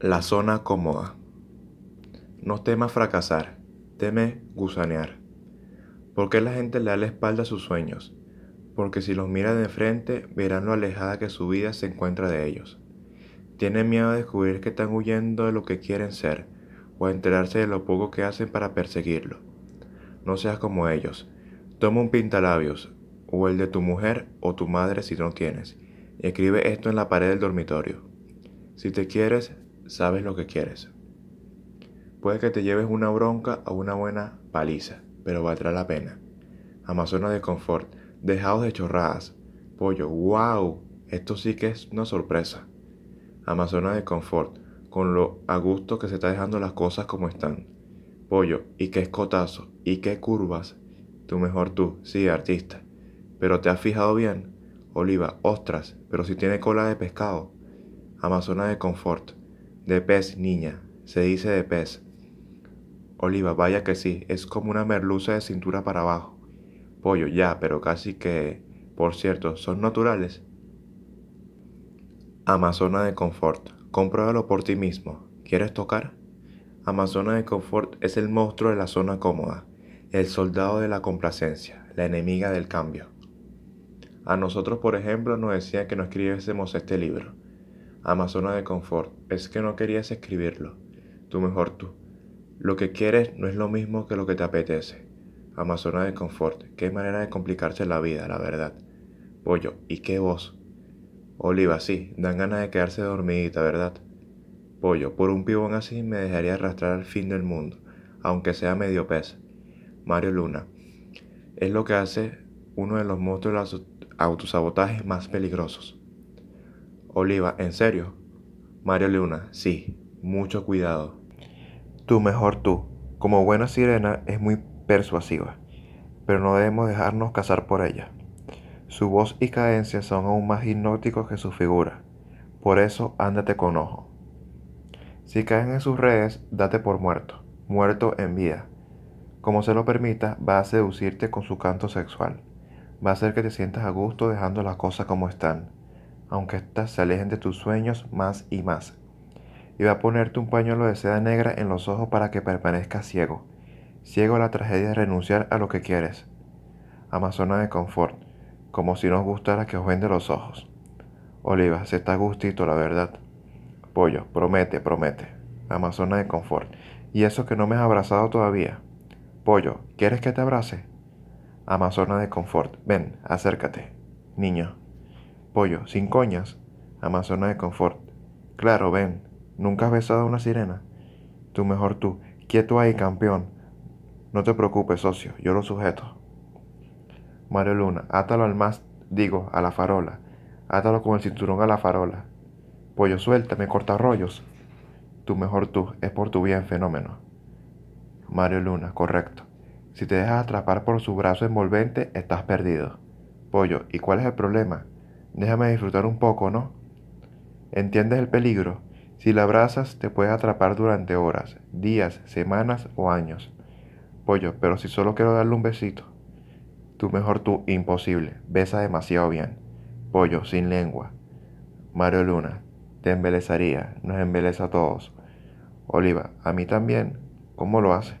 La zona cómoda. No temas fracasar, teme gusanear. Porque la gente le da la espalda a sus sueños? Porque si los mira de frente, verán lo alejada que su vida se encuentra de ellos. Tienen miedo a descubrir que están huyendo de lo que quieren ser, o a enterarse de lo poco que hacen para perseguirlo. No seas como ellos. Toma un pintalabios, o el de tu mujer o tu madre si no tienes, escribe esto en la pared del dormitorio. Si te quieres, sabes lo que quieres. Puede que te lleves una bronca o una buena paliza, pero valdrá la pena. Amazonas de confort, dejados de chorradas. Pollo, wow, esto sí que es una sorpresa. Amazonas de confort, con lo a gusto que se está dejando las cosas como están. Pollo, y qué escotazo, y qué curvas. Tú mejor tú, sí, artista. Pero te has fijado bien. Oliva, ostras, pero si tiene cola de pescado. Amazonas de confort de pez, niña, se dice de pez. Oliva, vaya que sí, es como una merluza de cintura para abajo. Pollo, ya, pero casi que... Por cierto, ¿son naturales? Amazona de Confort, compruébalo por ti mismo. ¿Quieres tocar? Amazona de Confort es el monstruo de la zona cómoda, el soldado de la complacencia, la enemiga del cambio. A nosotros, por ejemplo, nos decían que no escribiésemos este libro. Amazona de confort, es que no querías escribirlo. Tú mejor tú. Lo que quieres no es lo mismo que lo que te apetece. Amazona de confort, qué manera de complicarse la vida, la verdad. Pollo, ¿y qué voz? Oliva, sí, dan ganas de quedarse dormidita, ¿verdad? Pollo, por un pibón así me dejaría arrastrar al fin del mundo, aunque sea medio pez. Mario Luna, es lo que hace uno de los monstruos de los autosabotajes más peligrosos. Oliva, ¿en serio? Mario Luna, sí, mucho cuidado. Tu mejor tú, como buena sirena, es muy persuasiva, pero no debemos dejarnos cazar por ella. Su voz y cadencia son aún más hipnóticos que su figura, por eso ándate con ojo. Si caen en sus redes, date por muerto, muerto en vida. Como se lo permita, va a seducirte con su canto sexual. Va a hacer que te sientas a gusto dejando las cosas como están aunque éstas se alejen de tus sueños más y más. Y va a ponerte un pañuelo de seda negra en los ojos para que permanezcas ciego. Ciego a la tragedia de renunciar a lo que quieres. Amazona de confort, como si nos gustara que os vende los ojos. Oliva, se está gustito, la verdad. Pollo, promete, promete. Amazona de confort. Y eso que no me has abrazado todavía. Pollo, ¿quieres que te abrace? Amazona de confort, ven, acércate. Niño. Pollo, sin coñas. Amazona de confort. Claro, ven. ¿Nunca has besado a una sirena? Tú mejor tú. Quieto ahí, campeón. No te preocupes, socio. Yo lo sujeto. Mario Luna, átalo al más, digo, a la farola. Átalo con el cinturón a la farola. Pollo, suéltame, corta rollos. Tú mejor tú. Es por tu bien, fenómeno. Mario Luna, correcto. Si te dejas atrapar por su brazo envolvente, estás perdido. Pollo, ¿y cuál es el problema? Déjame disfrutar un poco, ¿no? ¿Entiendes el peligro? Si la abrazas, te puedes atrapar durante horas, días, semanas o años. Pollo, pero si solo quiero darle un besito. Tú mejor tú, imposible. Besa demasiado bien. Pollo, sin lengua. Mario Luna, te embelezaría, nos embeleza a todos. Oliva, a mí también. ¿Cómo lo hace?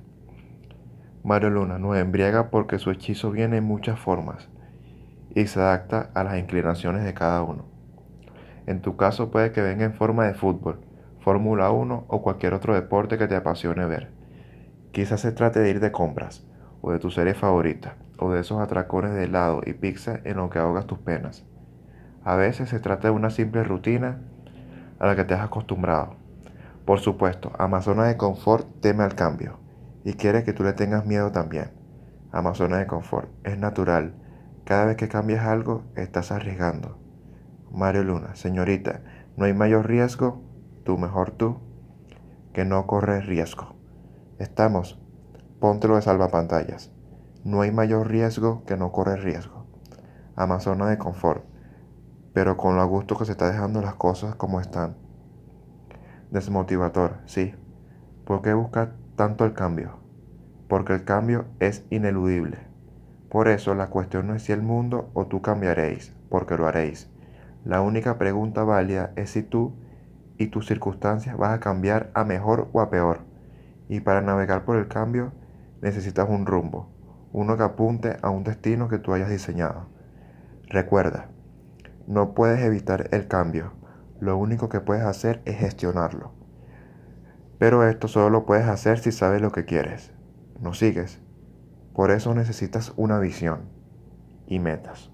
Mario Luna nos embriaga porque su hechizo viene en muchas formas y se adapta a las inclinaciones de cada uno. En tu caso puede que venga en forma de fútbol, Fórmula 1 o cualquier otro deporte que te apasione ver. Quizás se trate de ir de compras, o de tu serie favorita, o de esos atracones de helado y pizza en los que ahogas tus penas. A veces se trata de una simple rutina a la que te has acostumbrado. Por supuesto, Amazonas de Confort teme al cambio y quiere que tú le tengas miedo también. Amazonas de Confort es natural cada vez que cambias algo, estás arriesgando. Mario Luna, señorita, no hay mayor riesgo, tú mejor tú, que no corres riesgo. Estamos, póntelo de salvapantallas. No hay mayor riesgo que no corres riesgo. Amazona de confort, pero con lo gusto que se está dejando las cosas como están. Desmotivador, sí. ¿Por qué buscar tanto el cambio? Porque el cambio es ineludible. Por eso la cuestión no es si el mundo o tú cambiaréis, porque lo haréis. La única pregunta válida es si tú y tus circunstancias vas a cambiar a mejor o a peor. Y para navegar por el cambio necesitas un rumbo, uno que apunte a un destino que tú hayas diseñado. Recuerda, no puedes evitar el cambio, lo único que puedes hacer es gestionarlo. Pero esto solo lo puedes hacer si sabes lo que quieres. ¿No sigues? Por eso necesitas una visión y metas.